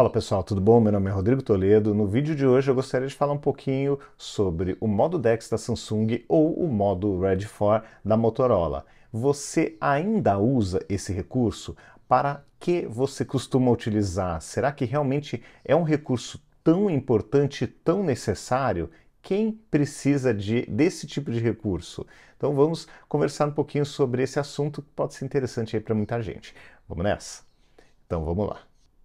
Fala pessoal, tudo bom? Meu nome é Rodrigo Toledo. No vídeo de hoje eu gostaria de falar um pouquinho sobre o modo DeX da Samsung ou o modo Red 4 da Motorola. Você ainda usa esse recurso? Para que você costuma utilizar? Será que realmente é um recurso tão importante, tão necessário? Quem precisa de, desse tipo de recurso? Então vamos conversar um pouquinho sobre esse assunto que pode ser interessante aí para muita gente. Vamos nessa? Então vamos lá.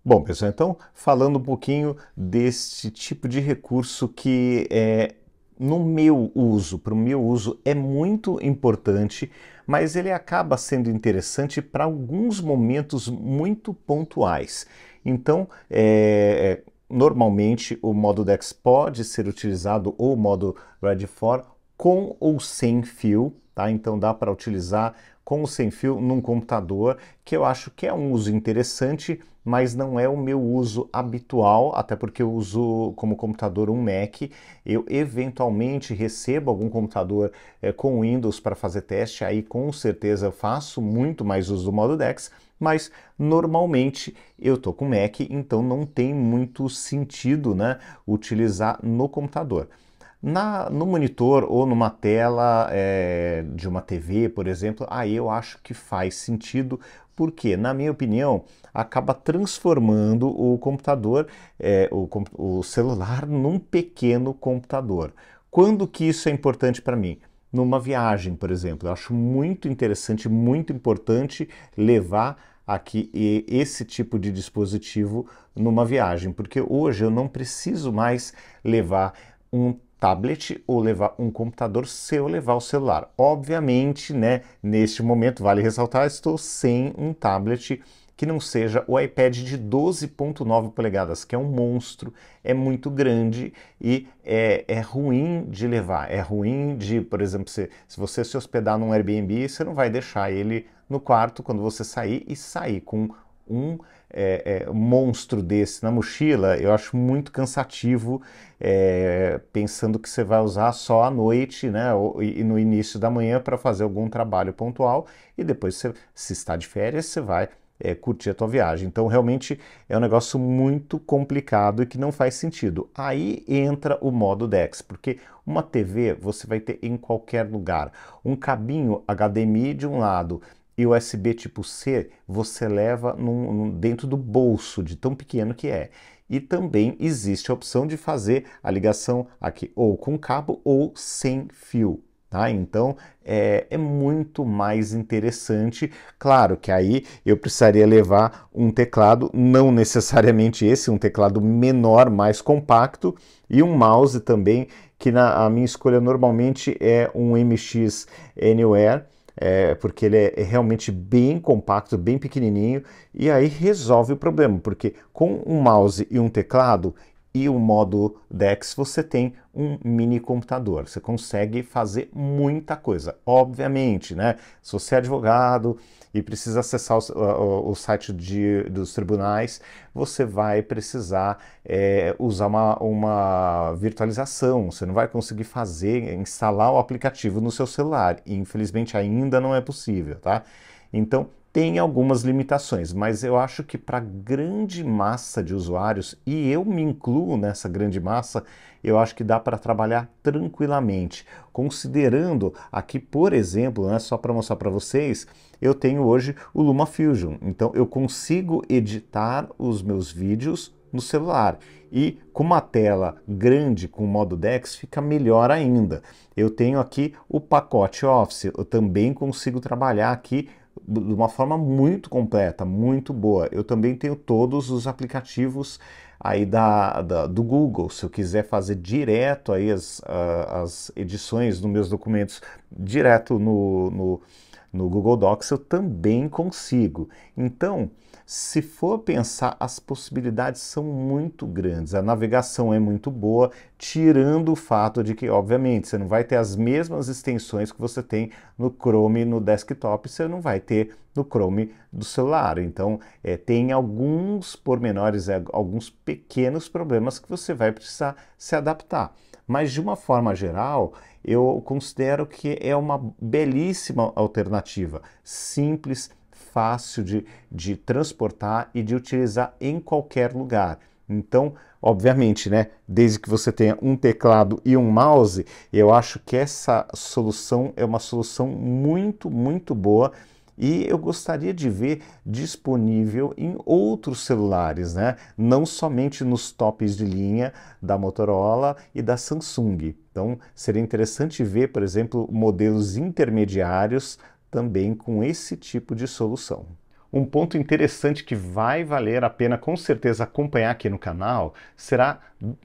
Bom, pessoal, então falando um pouquinho deste tipo de recurso que é no meu uso, para o meu uso, é muito importante, mas ele acaba sendo interessante para alguns momentos muito pontuais. Então, é, é, normalmente o modo DEX pode ser utilizado ou o modo RED4 com ou sem fio Tá? Então dá para utilizar com o sem fio num computador, que eu acho que é um uso interessante, mas não é o meu uso habitual, até porque eu uso como computador um Mac. Eu eventualmente recebo algum computador é, com Windows para fazer teste, aí com certeza eu faço muito mais uso do modo DeX, mas normalmente eu tô com Mac, então não tem muito sentido, né, utilizar no computador. Na, no monitor ou numa tela é, de uma TV, por exemplo, aí eu acho que faz sentido, porque, na minha opinião, acaba transformando o computador, é, o, o celular, num pequeno computador. Quando que isso é importante para mim? Numa viagem, por exemplo. Eu acho muito interessante, muito importante levar aqui esse tipo de dispositivo numa viagem, porque hoje eu não preciso mais levar um tablet ou levar um computador se eu levar o celular. Obviamente, né, neste momento, vale ressaltar, estou sem um tablet que não seja o iPad de 12.9 polegadas, que é um monstro, é muito grande e é, é ruim de levar. É ruim de, por exemplo, se, se você se hospedar num Airbnb, você não vai deixar ele no quarto quando você sair e sair com um é, é, monstro desse na mochila, eu acho muito cansativo, é, pensando que você vai usar só à noite, né, ou, e no início da manhã para fazer algum trabalho pontual, e depois você, se está de férias, você vai é, curtir a tua viagem. Então, realmente é um negócio muito complicado e que não faz sentido. Aí entra o modo DeX, porque uma TV você vai ter em qualquer lugar. Um cabinho HDMI de um lado, e USB tipo C você leva num, num, dentro do bolso, de tão pequeno que é. E também existe a opção de fazer a ligação aqui ou com cabo ou sem fio. Tá? Então é, é muito mais interessante. Claro que aí eu precisaria levar um teclado, não necessariamente esse, um teclado menor, mais compacto, e um mouse também, que na, a minha escolha normalmente é um MX Anywhere é, porque ele é, é realmente bem compacto, bem pequenininho, e aí resolve o problema, porque com um mouse e um teclado e o modo DeX você tem um mini computador. Você consegue fazer muita coisa. Obviamente, né? Se você é advogado, e precisa acessar o, o, o site de, dos tribunais, você vai precisar é, usar uma, uma virtualização, você não vai conseguir fazer, instalar o aplicativo no seu celular. Infelizmente ainda não é possível, tá? Então, tem algumas limitações, mas eu acho que para grande massa de usuários, e eu me incluo nessa grande massa, eu acho que dá para trabalhar tranquilamente, considerando aqui, por exemplo, né, só para mostrar para vocês, eu tenho hoje o LumaFusion, então eu consigo editar os meus vídeos no celular. E com uma tela grande com modo DeX fica melhor ainda. Eu tenho aqui o pacote Office, eu também consigo trabalhar aqui de uma forma muito completa, muito boa. Eu também tenho todos os aplicativos aí da, da do Google. Se eu quiser fazer direto aí as, ah, as edições dos meus documentos, direto no, no no Google Docs eu também consigo. Então, se for pensar, as possibilidades são muito grandes. A navegação é muito boa, tirando o fato de que, obviamente, você não vai ter as mesmas extensões que você tem no Chrome no desktop, você não vai ter no Chrome do celular. Então, é, tem alguns pormenores, é, alguns pequenos problemas que você vai precisar se adaptar. Mas de uma forma geral, eu considero que é uma belíssima alternativa, simples, fácil de, de transportar e de utilizar em qualquer lugar. Então, obviamente, né, desde que você tenha um teclado e um mouse, eu acho que essa solução é uma solução muito, muito boa e eu gostaria de ver disponível em outros celulares, né? não somente nos tops de linha da Motorola e da Samsung. Então seria interessante ver, por exemplo, modelos intermediários também com esse tipo de solução. Um ponto interessante que vai valer a pena com certeza acompanhar aqui no canal será,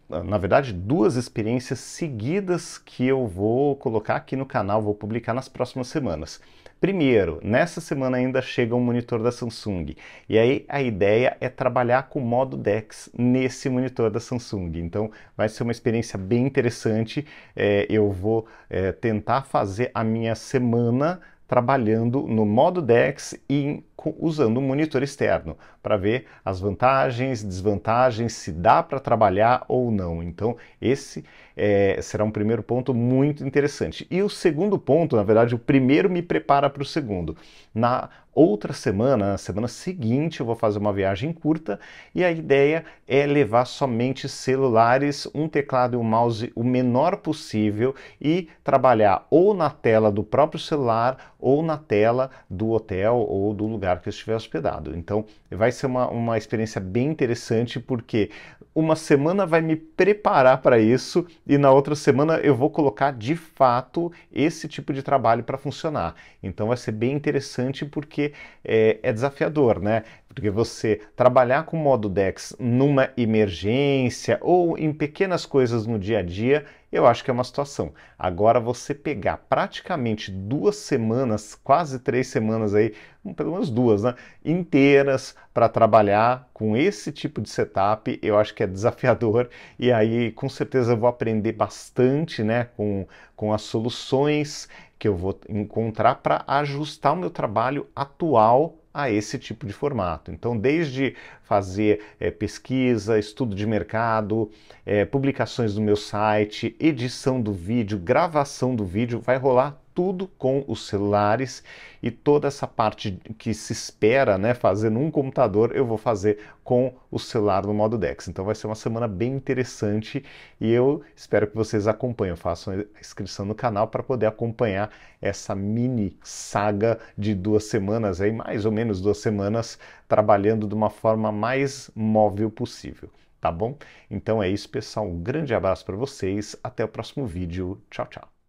na verdade, duas experiências seguidas que eu vou colocar aqui no canal, vou publicar nas próximas semanas. Primeiro, nessa semana ainda chega um monitor da Samsung. E aí a ideia é trabalhar com o modo DeX nesse monitor da Samsung. Então vai ser uma experiência bem interessante. É, eu vou é, tentar fazer a minha semana trabalhando no modo DeX e usando um monitor externo para ver as vantagens, desvantagens, se dá para trabalhar ou não. Então, esse é, será um primeiro ponto muito interessante. E o segundo ponto, na verdade, o primeiro me prepara para o segundo. Na outra semana, na semana seguinte, eu vou fazer uma viagem curta e a ideia é levar somente celulares, um teclado e um mouse o menor possível e trabalhar ou na tela do próprio celular ou na tela do hotel ou do lugar que eu estiver hospedado. Então, vai ser uma, uma experiência bem interessante porque uma semana vai me preparar para isso e na outra semana eu vou colocar de fato esse tipo de trabalho para funcionar. Então vai ser bem interessante porque é, é desafiador, né? Porque você trabalhar com o modo DEX numa emergência ou em pequenas coisas no dia a dia eu acho que é uma situação. Agora, você pegar praticamente duas semanas, quase três semanas aí, hum, pelo menos duas, né? Inteiras para trabalhar com esse tipo de setup, eu acho que é desafiador. E aí, com certeza, eu vou aprender bastante, né? Com, com as soluções que eu vou encontrar para ajustar o meu trabalho atual a esse tipo de formato. Então, desde fazer é, pesquisa, estudo de mercado, é, publicações no meu site, edição do vídeo, gravação do vídeo, vai rolar tudo com os celulares e toda essa parte que se espera né, fazer num computador, eu vou fazer com o celular no modo DeX. Então vai ser uma semana bem interessante e eu espero que vocês acompanhem. Façam a inscrição no canal para poder acompanhar essa mini saga de duas semanas, aí, mais ou menos duas semanas, trabalhando de uma forma mais móvel possível. Tá bom? Então é isso, pessoal. Um grande abraço para vocês. Até o próximo vídeo. Tchau, tchau.